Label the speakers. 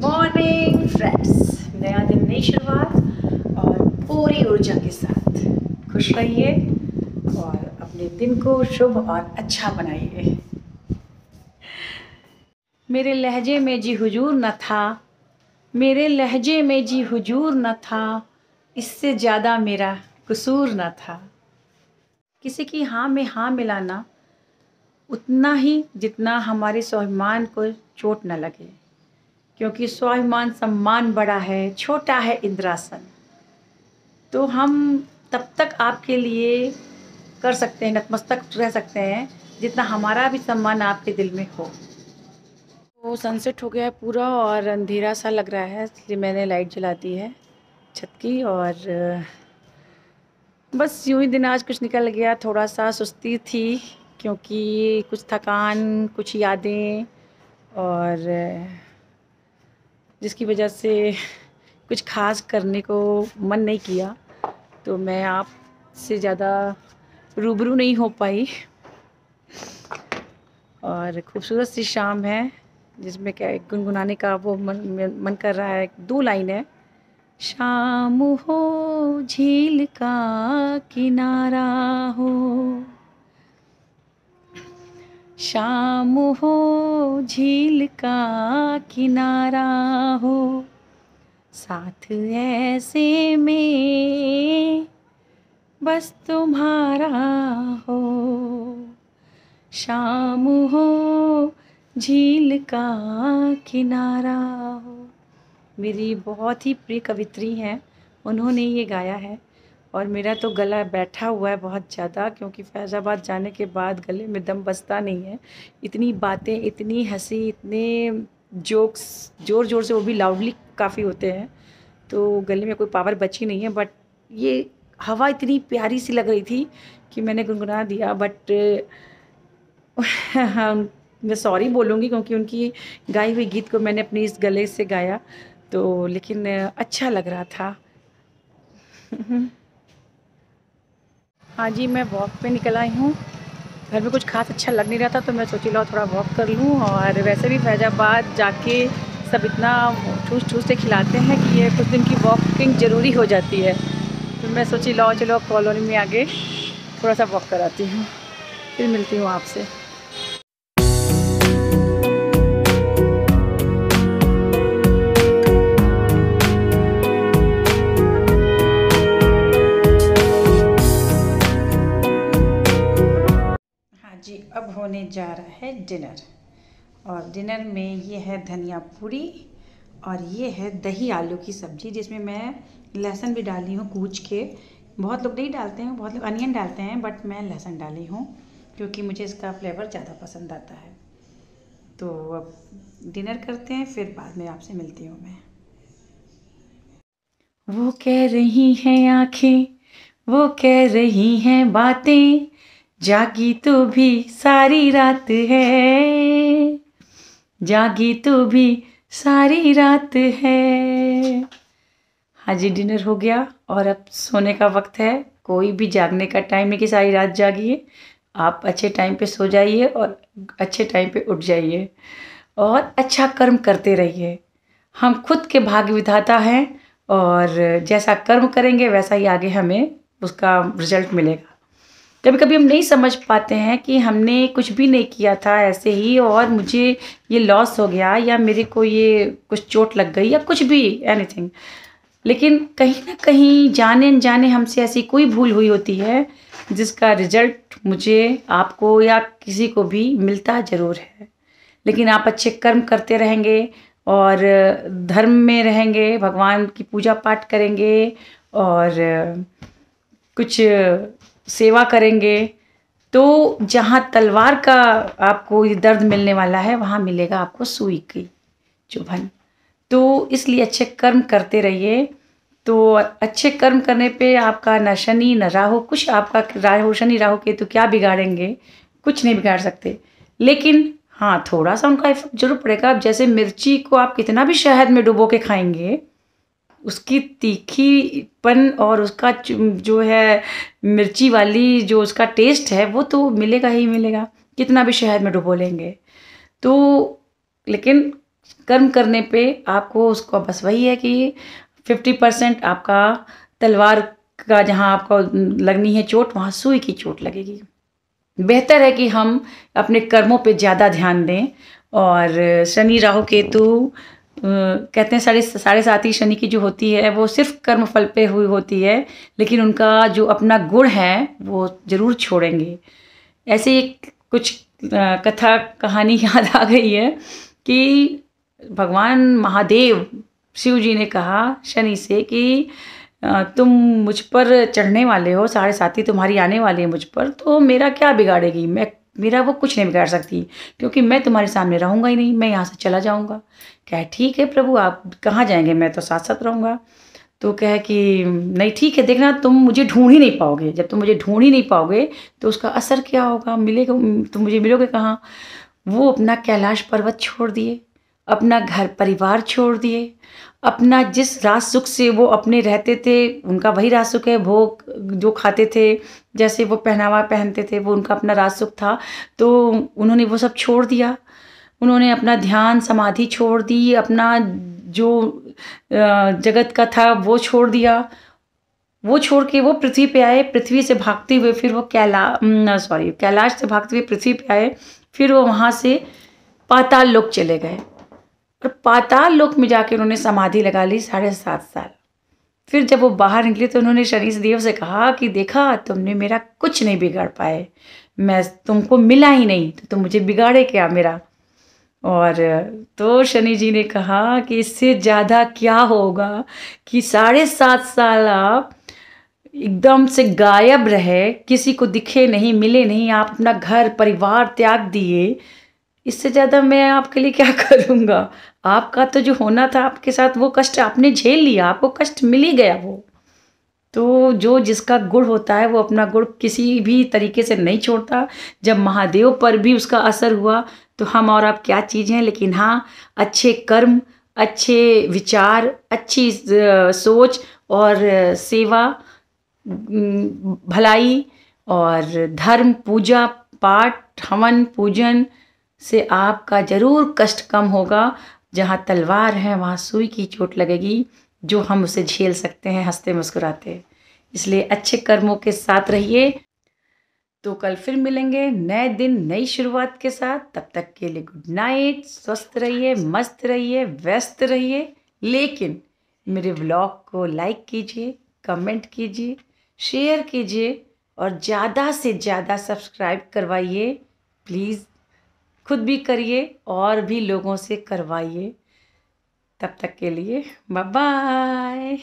Speaker 1: morning friends नया दिन नई शुरुआत और पूरी ऊर्जा के साथ खुश रहिए और अपने दिन को शुभ और अच्छा बनाइए मेरे लहजे में जी हुजूर न था मेरे लहजे में जी हुजूर न था इससे ज़्यादा मेरा कसूर न था किसी की हाँ में हाँ मिलाना उतना ही जितना हमारे स्वाभिमान को चोट न लगे क्योंकि स्वाभिमान सम्मान बड़ा है छोटा है इंद्रासन तो हम तब तक आपके लिए कर सकते हैं नतमस्तक रह सकते हैं जितना हमारा भी सम्मान आपके दिल में हो तो सनसेट हो गया है पूरा और अंधेरा सा लग रहा है इसलिए मैंने लाइट जला दी है छत की और बस यूं ही दिन आज कुछ निकल गया थोड़ा सा सुस्ती थी क्योंकि कुछ थकान कुछ यादें और जिसकी वजह से कुछ खास करने को मन नहीं किया तो मैं आप से ज़्यादा रूबरू नहीं हो पाई और ख़ूबसूरत सी शाम है जिसमें क्या गुनगुनाने का वो मन मन कर रहा है दो लाइन है शाम हो झील का किनारा हो शाम हो झील का किनारा हो साथ ऐसे में बस तुम्हारा हो शाम हो झील का किनारा हो मेरी बहुत ही प्रिय कवित्री हैं उन्होंने ये गाया है और मेरा तो गला बैठा हुआ है बहुत ज़्यादा क्योंकि फैज़ाबाद जाने के बाद गले में दम बसता नहीं है इतनी बातें इतनी हंसी इतने जोक्स ज़ोर ज़ोर से वो भी लाउडली काफ़ी होते हैं तो गले में कोई पावर बची नहीं है बट ये हवा इतनी प्यारी सी लग रही थी कि मैंने गुनगुना दिया बट मैं सॉरी बोलूँगी क्योंकि उनकी गाई हुई गीत को मैंने अपने इस गले से गाया तो लेकिन अच्छा लग रहा था हाँ जी मैं वॉक पे निकल आई हूँ घर में कुछ खास अच्छा लग नहीं रहा था तो मैं सोची लो थोड़ा वॉक कर लूँ और वैसे भी फैजाबाद जाके सब इतना ठूस ठूस से खिलाते हैं कि ये कुछ दिन की वॉकिंग ज़रूरी हो जाती है तो मैं सोची लो चलो कॉलोनी में आगे थोड़ा सा वॉक कराती हूँ फिर मिलती हूँ आपसे डिनर और डिनर में ये है धनिया पूरी और ये है दही आलू की सब्ज़ी जिसमें मैं लहसुन भी डाली हूँ कूच के बहुत लोग नहीं डालते हैं बहुत लोग अनियन डालते हैं बट मैं लहसुन डाली हूँ क्योंकि मुझे इसका फ्लेवर ज़्यादा पसंद आता है तो अब डिनर करते हैं फिर बाद में आपसे मिलती हूँ मैं वो कह रही हैं आँखें वो कह रही हैं बातें जागी तो भी सारी रात है जागी तो भी सारी रात है हाँ जी डिनर हो गया और अब सोने का वक्त है कोई भी जागने का टाइम नहीं कि सारी रात जागिए आप अच्छे टाइम पे सो जाइए और अच्छे टाइम पे उठ जाइए और अच्छा कर्म करते रहिए हम खुद के भाग्य विधाता हैं और जैसा कर्म करेंगे वैसा ही आगे हमें उसका रिजल्ट मिलेगा कभी कभी हम नहीं समझ पाते हैं कि हमने कुछ भी नहीं किया था ऐसे ही और मुझे ये लॉस हो गया या मेरे को ये कुछ चोट लग गई या कुछ भी एनीथिंग लेकिन कहीं ना कहीं जाने अनजाने हमसे ऐसी कोई भूल हुई होती है जिसका रिजल्ट मुझे आपको या किसी को भी मिलता ज़रूर है लेकिन आप अच्छे कर्म करते रहेंगे और धर्म में रहेंगे भगवान की पूजा पाठ करेंगे और कुछ सेवा करेंगे तो जहाँ तलवार का आपको ये दर्द मिलने वाला है वहाँ मिलेगा आपको सुई की चुभन तो इसलिए अच्छे कर्म करते रहिए तो अच्छे कर्म करने पे आपका न शनि न राहु कुछ आपका राहु शनि राहु के तो क्या बिगाड़ेंगे कुछ नहीं बिगाड़ सकते लेकिन हाँ थोड़ा सा उनका इफेक्ट जरूर पड़ेगा अब जैसे मिर्ची को आप कितना भी शहद में डुबो के खाएंगे उसकी तीखीपन और उसका जो है मिर्ची वाली जो उसका टेस्ट है वो तो मिलेगा ही मिलेगा कितना भी शहद में डुबो लेंगे तो लेकिन कर्म करने पे आपको उसका बस वही है कि फिफ्टी परसेंट आपका तलवार का जहाँ आपको लगनी है चोट वहाँ सुई की चोट लगेगी बेहतर है कि हम अपने कर्मों पे ज़्यादा ध्यान दें और शनि राहु केतु कहते हैं साढ़े साढ़े साथी शनि की जो होती है वो सिर्फ कर्म फल पे हुई होती है लेकिन उनका जो अपना गुण है वो ज़रूर छोड़ेंगे ऐसे एक कुछ कथा कहानी याद आ गई है कि भगवान महादेव शिव जी ने कहा शनि से कि तुम मुझ पर चढ़ने वाले हो साढ़े साथी तुम्हारी आने वाली है मुझ पर तो मेरा क्या बिगाड़ेगी मैं मेरा वो कुछ नहीं बिगाड़ सकती क्योंकि मैं तुम्हारे सामने रहूँगा ही नहीं मैं यहाँ से चला जाऊँगा कह ठीक है प्रभु आप कहाँ जाएंगे मैं तो साथ साथ रहूँगा तो कह कि नहीं ठीक है देखना तुम मुझे ढूंढ ही नहीं पाओगे जब तुम मुझे ढूंढ ही नहीं पाओगे तो उसका असर क्या होगा मिलेगा तुम मुझे मिलोगे कहाँ वो अपना कैलाश पर्वत छोड़ दिए अपना घर परिवार छोड़ दिए अपना जिस रास सुख से वो अपने रहते थे उनका वही राज सुख है भोग जो खाते थे जैसे वो पहनावा पहनते थे वो उनका अपना राज सुख था तो उन्होंने वो सब छोड़ दिया उन्होंने अपना ध्यान समाधि छोड़ दी अपना जो जगत का था वो छोड़ दिया वो छोड़ के वो पृथ्वी पे आए पृथ्वी से भागते हुए फिर वो कैला सॉरी कैलाश से भागते हुए पृथ्वी पे आए फिर वो वहाँ से पाताल लोक चले गए और पाताल लोक में जाकर उन्होंने समाधि लगा ली साढ़े सात साल फिर जब वो बाहर निकले तो उन्होंने शनिदेव से कहा कि देखा तुमने मेरा कुछ नहीं बिगाड़ पाए मैं तुमको मिला ही नहीं तो तुम मुझे बिगाड़े क्या मेरा और तो शनि जी ने कहा कि इससे ज़्यादा क्या होगा कि साढ़े सात साल आप एकदम से गायब रहे किसी को दिखे नहीं मिले नहीं आप अपना घर परिवार त्याग दिए इससे ज़्यादा मैं आपके लिए क्या करूँगा आपका तो जो होना था आपके साथ वो कष्ट आपने झेल लिया आपको कष्ट मिल ही गया वो तो जो जिसका गुड़ होता है वो अपना गुड़ किसी भी तरीके से नहीं छोड़ता जब महादेव पर भी उसका असर हुआ तो हम और आप क्या चीज़ हैं लेकिन हाँ अच्छे कर्म अच्छे विचार अच्छी सोच और सेवा भलाई और धर्म पूजा पाठ हवन पूजन से आपका ज़रूर कष्ट कम होगा जहाँ तलवार है वहाँ सुई की चोट लगेगी जो हम उसे झेल सकते हैं हंसते मुस्कुराते इसलिए अच्छे कर्मों के साथ रहिए तो कल फिर मिलेंगे नए दिन नई शुरुआत के साथ तब तक के लिए गुड नाइट स्वस्थ रहिए मस्त रहिए व्यस्त रहिए लेकिन मेरे ब्लॉग को लाइक कीजिए कमेंट कीजिए शेयर कीजिए और ज़्यादा से ज़्यादा सब्सक्राइब करवाइए प्लीज़ खुद भी करिए और भी लोगों से करवाइए तब तक के लिए बाय